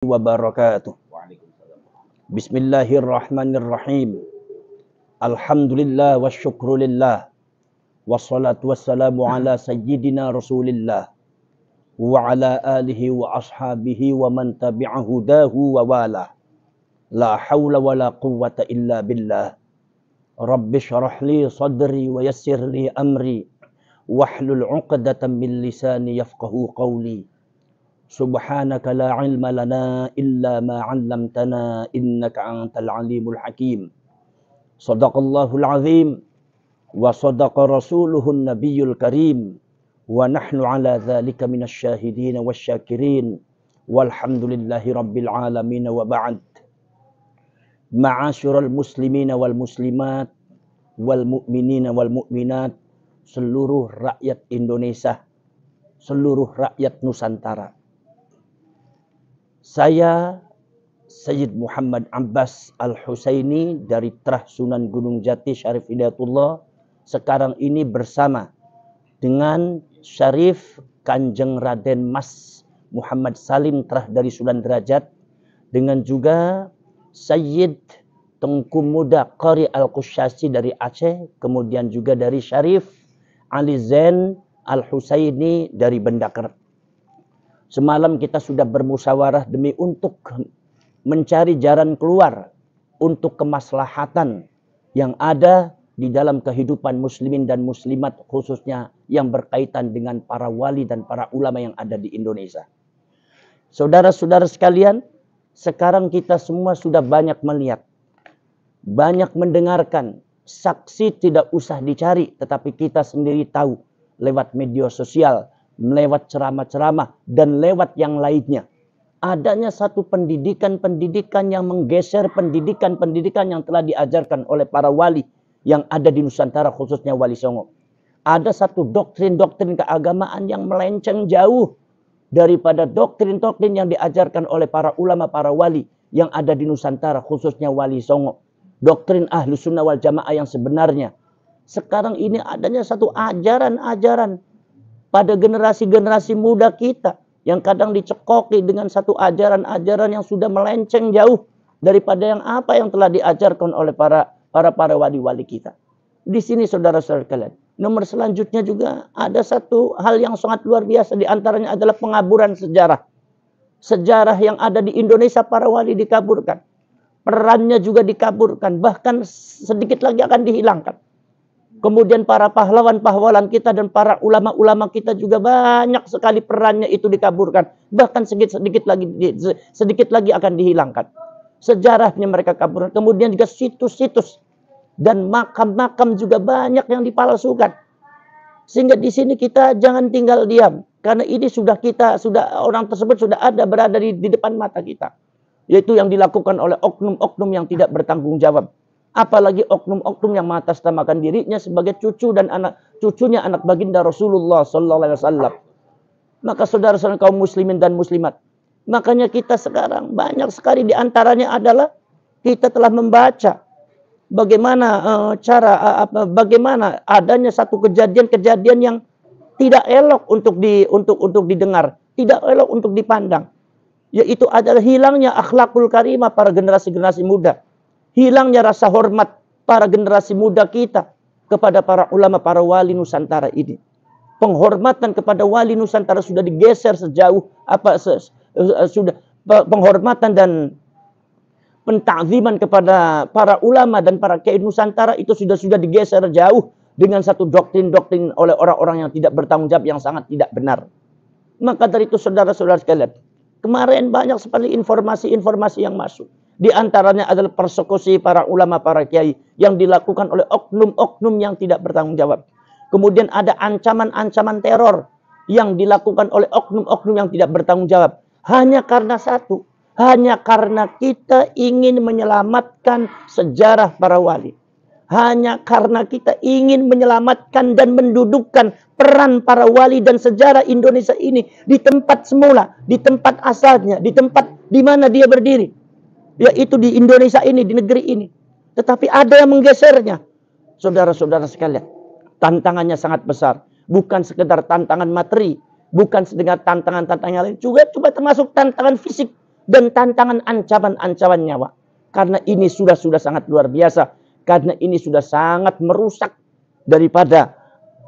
وبركاته بسم الله الرحمن الرحيم الحمد لله والشكر لله والصلاة والسلام على سيدنا رسول الله وعلى آله وأصحابه ومن تبع هداه وواله لا حول ولا قوة إلا بالله رب اشرح لي صدري ويسر لي أمري واحلل عقدة من لساني يفقه قولي سبحانك لا علم لنا إلا ما علمتنا إنك أنت العليم الحكيم صدق الله العظيم وصدق رسوله النبي الكريم ونحن على ذلك من الشاهدين والشاكرين والحمد لله رب العالمين وبعد معاشر المسلمين والمسلمات والمؤمنين والمؤمنات seluruh rakyat Indonesia seluruh rakyat Nusantara Saya Sayyid Muhammad Abbas Al-Husaini dari Terah Sunan Gunung Jati Syarif Hidayatullah sekarang ini bersama dengan Syarif Kanjeng Raden Mas Muhammad Salim Terah dari Sunan Derajat dengan juga Sayyid Tengku Muda Qari Al-Qushasi dari Aceh kemudian juga dari Syarif Ali Zain Al-Husaini dari Bendakar. Semalam kita sudah bermusyawarah demi untuk mencari jalan keluar untuk kemaslahatan yang ada di dalam kehidupan muslimin dan muslimat khususnya yang berkaitan dengan para wali dan para ulama yang ada di Indonesia. Saudara-saudara sekalian, sekarang kita semua sudah banyak melihat, banyak mendengarkan, saksi tidak usah dicari tetapi kita sendiri tahu lewat media sosial lewat ceramah-ceramah dan lewat yang lainnya. Adanya satu pendidikan-pendidikan yang menggeser pendidikan-pendidikan yang telah diajarkan oleh para wali yang ada di Nusantara khususnya Wali Songo. Ada satu doktrin-doktrin keagamaan yang melenceng jauh daripada doktrin-doktrin yang diajarkan oleh para ulama, para wali yang ada di Nusantara khususnya Wali Songo. Doktrin ahlu sunnah wal jamaah yang sebenarnya. Sekarang ini adanya satu ajaran-ajaran pada generasi-generasi muda kita yang kadang dicekoki dengan satu ajaran-ajaran yang sudah melenceng jauh daripada yang apa yang telah diajarkan oleh para para para wali-wali kita. Di sini saudara-saudara kalian, nomor selanjutnya juga ada satu hal yang sangat luar biasa di antaranya adalah pengaburan sejarah. Sejarah yang ada di Indonesia para wali dikaburkan. Perannya juga dikaburkan, bahkan sedikit lagi akan dihilangkan. Kemudian para pahlawan-pahlawan kita dan para ulama-ulama kita juga banyak sekali perannya itu dikaburkan. Bahkan sedikit-sedikit lagi sedikit lagi akan dihilangkan. Sejarahnya mereka kabur. Kemudian juga situs-situs dan makam-makam juga banyak yang dipalsukan. Sehingga di sini kita jangan tinggal diam karena ini sudah kita sudah orang tersebut sudah ada berada di, di depan mata kita. Yaitu yang dilakukan oleh oknum-oknum yang tidak bertanggung jawab apalagi oknum-oknum yang mengatasnamakan dirinya sebagai cucu dan anak cucunya anak baginda Rasulullah sallallahu alaihi wasallam. Maka saudara-saudara kaum muslimin dan muslimat, makanya kita sekarang banyak sekali di antaranya adalah kita telah membaca bagaimana eh, cara uh, bagaimana adanya satu kejadian-kejadian yang tidak elok untuk di untuk untuk didengar, tidak elok untuk dipandang, yaitu adalah hilangnya akhlakul karimah para generasi-generasi muda hilangnya rasa hormat para generasi muda kita kepada para ulama, para wali Nusantara ini. Penghormatan kepada wali Nusantara sudah digeser sejauh apa se, uh, sudah penghormatan dan pentakziman kepada para ulama dan para kiai Nusantara itu sudah sudah digeser jauh dengan satu doktrin-doktrin oleh orang-orang yang tidak bertanggung jawab yang sangat tidak benar. Maka dari itu saudara-saudara sekalian, kemarin banyak sekali informasi-informasi yang masuk. Di antaranya adalah persekusi para ulama, para kiai yang dilakukan oleh oknum-oknum yang tidak bertanggung jawab. Kemudian ada ancaman-ancaman teror yang dilakukan oleh oknum-oknum yang tidak bertanggung jawab. Hanya karena satu, hanya karena kita ingin menyelamatkan sejarah para wali. Hanya karena kita ingin menyelamatkan dan mendudukkan peran para wali dan sejarah Indonesia ini di tempat semula, di tempat asalnya, di tempat di mana dia berdiri ya itu di Indonesia ini, di negeri ini. Tetapi ada yang menggesernya. Saudara-saudara sekalian, tantangannya sangat besar. Bukan sekedar tantangan materi, bukan sekedar tantangan-tantangan lain, juga coba termasuk tantangan fisik dan tantangan ancaman-ancaman nyawa. Karena ini sudah sudah sangat luar biasa. Karena ini sudah sangat merusak daripada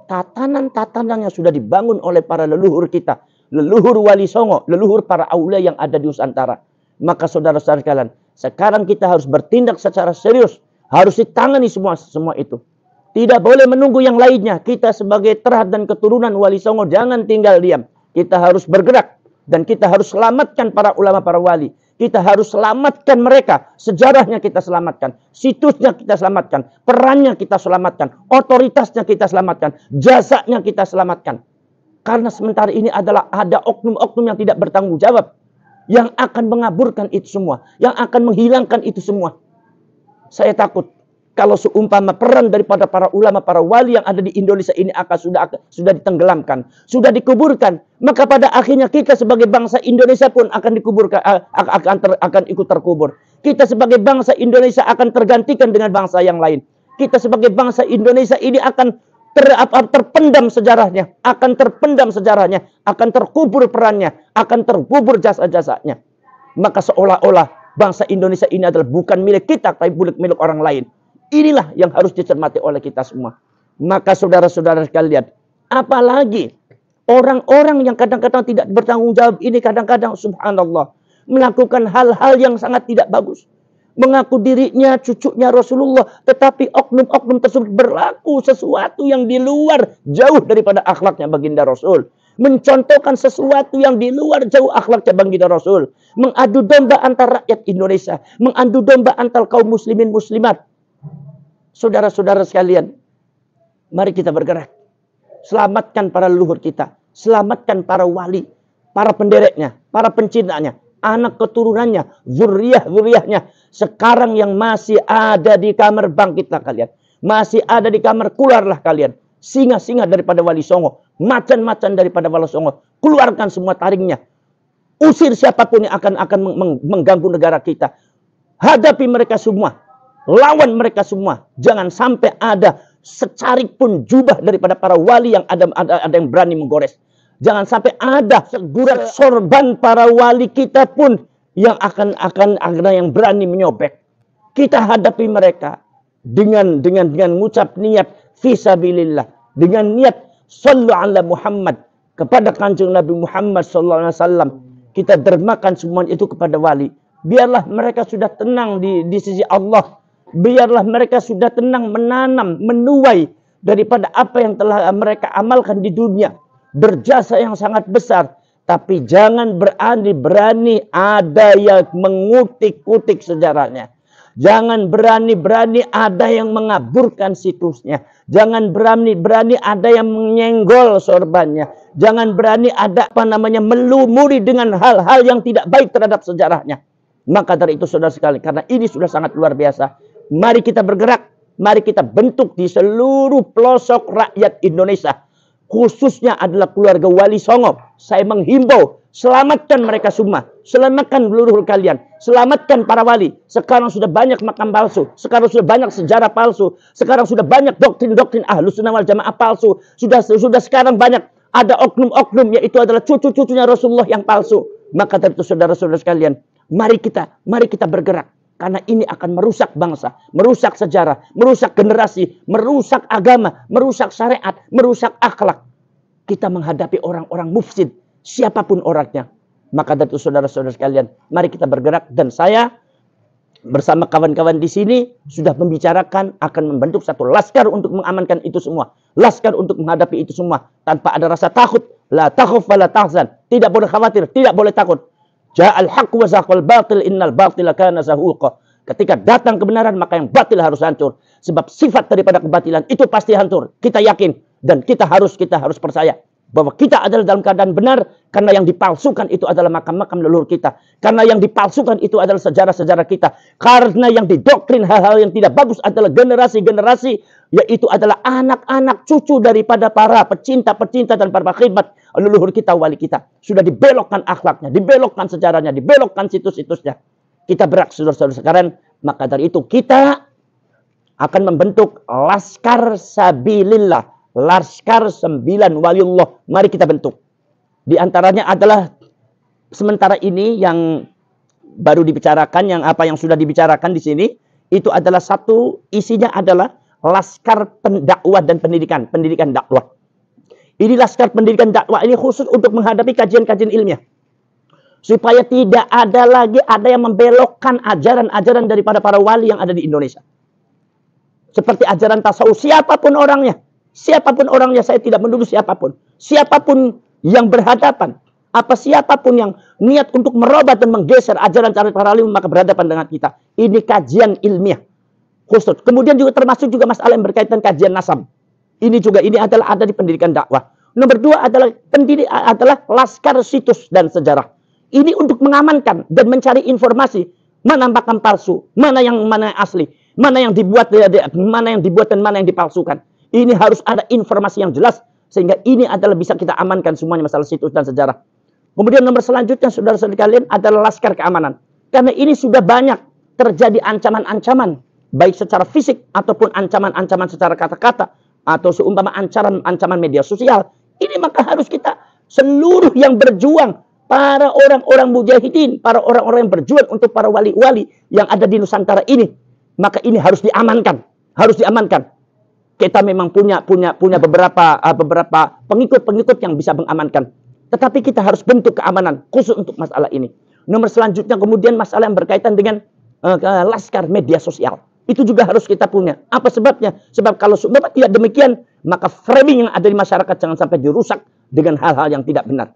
tatanan-tatanan yang sudah dibangun oleh para leluhur kita. Leluhur Wali Songo, leluhur para aulia yang ada di Nusantara. Maka saudara-saudara sekalian, sekarang kita harus bertindak secara serius. Harus ditangani semua semua itu. Tidak boleh menunggu yang lainnya. Kita sebagai terhad dan keturunan wali songo jangan tinggal diam. Kita harus bergerak. Dan kita harus selamatkan para ulama, para wali. Kita harus selamatkan mereka. Sejarahnya kita selamatkan. Situsnya kita selamatkan. Perannya kita selamatkan. Otoritasnya kita selamatkan. Jasanya kita selamatkan. Karena sementara ini adalah ada oknum-oknum yang tidak bertanggung jawab yang akan mengaburkan itu semua, yang akan menghilangkan itu semua. Saya takut kalau seumpama peran daripada para ulama, para wali yang ada di Indonesia ini akan sudah sudah ditenggelamkan, sudah dikuburkan, maka pada akhirnya kita sebagai bangsa Indonesia pun akan dikuburkan akan ter, akan ikut terkubur. Kita sebagai bangsa Indonesia akan tergantikan dengan bangsa yang lain. Kita sebagai bangsa Indonesia ini akan ter, terpendam sejarahnya, akan terpendam sejarahnya, akan terkubur perannya, akan terkubur jasa-jasanya. Maka seolah-olah bangsa Indonesia ini adalah bukan milik kita, tapi milik orang lain. Inilah yang harus dicermati oleh kita semua. Maka saudara-saudara sekalian, apalagi orang-orang yang kadang-kadang tidak bertanggung jawab ini kadang-kadang subhanallah melakukan hal-hal yang sangat tidak bagus mengaku dirinya cucunya Rasulullah, tetapi oknum-oknum tersebut berlaku sesuatu yang di luar jauh daripada akhlaknya baginda Rasul. Mencontohkan sesuatu yang di luar jauh akhlaknya baginda Rasul. Mengadu domba antar rakyat Indonesia. Mengadu domba antar kaum muslimin muslimat. Saudara-saudara sekalian, mari kita bergerak. Selamatkan para leluhur kita. Selamatkan para wali, para pendereknya, para pencintanya, anak keturunannya, zuriyah-zuriyahnya. Sekarang yang masih ada di kamar bangkitlah kalian. Masih ada di kamar keluarlah kalian. Singa-singa daripada wali songo. Macan-macan daripada wali songo. Keluarkan semua taringnya. Usir siapapun yang akan akan mengganggu negara kita. Hadapi mereka semua. Lawan mereka semua. Jangan sampai ada secarik pun jubah daripada para wali yang ada, ada, ada yang berani menggores. Jangan sampai ada segurat sorban para wali kita pun yang akan akan akhirnya yang berani menyobek. Kita hadapi mereka dengan dengan dengan mengucap niat fisabilillah, dengan niat sallu ala Muhammad kepada kanjeng Nabi Muhammad sallallahu alaihi wasallam. Kita dermakan semua itu kepada wali. Biarlah mereka sudah tenang di di sisi Allah. Biarlah mereka sudah tenang menanam, menuai daripada apa yang telah mereka amalkan di dunia berjasa yang sangat besar. Tapi jangan berani-berani ada yang mengutik utik sejarahnya. Jangan berani-berani ada yang mengaburkan situsnya. Jangan berani-berani ada yang menyenggol sorbannya. Jangan berani ada apa namanya melumuri dengan hal-hal yang tidak baik terhadap sejarahnya. Maka dari itu saudara sekali karena ini sudah sangat luar biasa. Mari kita bergerak, mari kita bentuk di seluruh pelosok rakyat Indonesia khususnya adalah keluarga Wali Songo. Saya menghimbau, selamatkan mereka semua. Selamatkan seluruh kalian. Selamatkan para wali. Sekarang sudah banyak makam palsu. Sekarang sudah banyak sejarah palsu. Sekarang sudah banyak doktrin-doktrin ahlu sunnah wal jamaah palsu. Sudah sudah sekarang banyak ada oknum-oknum yaitu adalah cucu-cucunya Rasulullah yang palsu. Maka dari itu saudara-saudara sekalian, mari kita, mari kita bergerak karena ini akan merusak bangsa, merusak sejarah, merusak generasi, merusak agama, merusak syariat, merusak akhlak kita menghadapi orang-orang mufsid, siapapun orangnya. Maka dari saudara-saudara sekalian, mari kita bergerak dan saya bersama kawan-kawan di sini sudah membicarakan akan membentuk satu laskar untuk mengamankan itu semua. Laskar untuk menghadapi itu semua tanpa ada rasa takut. La takhuf wa la tahzan. Tidak boleh khawatir, tidak boleh takut. Ja'al haq wa zaqal batil innal batila kana zahuqa. Ketika datang kebenaran maka yang batil harus hancur. Sebab sifat daripada kebatilan itu pasti hancur. Kita yakin dan kita harus kita harus percaya bahwa kita adalah dalam keadaan benar karena yang dipalsukan itu adalah makam-makam leluhur kita. Karena yang dipalsukan itu adalah sejarah-sejarah kita. Karena yang didoktrin hal-hal yang tidak bagus adalah generasi-generasi yaitu adalah anak-anak cucu daripada para pecinta-pecinta dan para khidmat leluhur kita, wali kita. Sudah dibelokkan akhlaknya, dibelokkan sejarahnya, dibelokkan situs-situsnya. Kita berak saudara-saudara sekarang maka dari itu kita akan membentuk laskar sabilillah Laskar sembilan waliullah. Mari kita bentuk. Di antaranya adalah sementara ini yang baru dibicarakan, yang apa yang sudah dibicarakan di sini, itu adalah satu isinya adalah laskar pendakwah dan pendidikan, pendidikan dakwah. Ini laskar pendidikan dakwah ini khusus untuk menghadapi kajian-kajian ilmiah. Supaya tidak ada lagi ada yang membelokkan ajaran-ajaran daripada para wali yang ada di Indonesia. Seperti ajaran tasawuf siapapun orangnya. Siapapun orangnya saya tidak menuduh siapapun. Siapapun yang berhadapan. Apa siapapun yang niat untuk merobat dan menggeser ajaran cara para alim maka berhadapan dengan kita. Ini kajian ilmiah. Khusus. Kemudian juga termasuk juga masalah yang berkaitan kajian nasab. Ini juga ini adalah ada di pendidikan dakwah. Nomor dua adalah pendidik adalah laskar situs dan sejarah. Ini untuk mengamankan dan mencari informasi mana makam palsu, mana yang mana yang asli, mana yang dibuat mana yang dibuat dan mana yang dipalsukan. Ini harus ada informasi yang jelas sehingga ini adalah bisa kita amankan semuanya masalah situs dan sejarah. Kemudian nomor selanjutnya saudara-saudara kalian adalah laskar keamanan. Karena ini sudah banyak terjadi ancaman-ancaman baik secara fisik ataupun ancaman-ancaman secara kata-kata atau seumpama ancaman-ancaman media sosial. Ini maka harus kita seluruh yang berjuang para orang-orang mujahidin, para orang-orang yang berjuang untuk para wali-wali yang ada di Nusantara ini, maka ini harus diamankan, harus diamankan kita memang punya punya punya beberapa uh, beberapa pengikut-pengikut yang bisa mengamankan. Tetapi kita harus bentuk keamanan khusus untuk masalah ini. Nomor selanjutnya kemudian masalah yang berkaitan dengan uh, uh, laskar media sosial. Itu juga harus kita punya. Apa sebabnya? Sebab kalau sebab tidak demikian, maka framing yang ada di masyarakat jangan sampai dirusak dengan hal-hal yang tidak benar.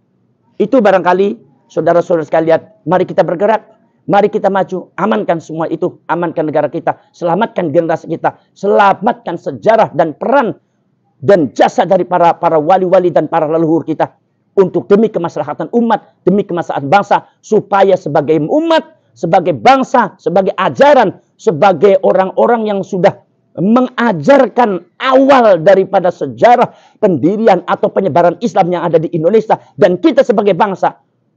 Itu barangkali saudara-saudara sekalian, mari kita bergerak Mari kita maju, amankan semua itu, amankan negara kita, selamatkan generasi kita, selamatkan sejarah dan peran dan jasa dari para para wali-wali dan para leluhur kita untuk demi kemaslahatan umat, demi kemaslahatan bangsa supaya sebagai umat, sebagai bangsa, sebagai ajaran, sebagai orang-orang yang sudah mengajarkan awal daripada sejarah pendirian atau penyebaran Islam yang ada di Indonesia dan kita sebagai bangsa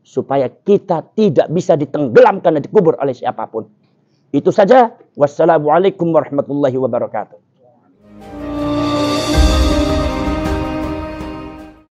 supaya kita tidak bisa ditenggelamkan dan dikubur oleh siapapun. Itu saja. Wassalamualaikum warahmatullahi wabarakatuh.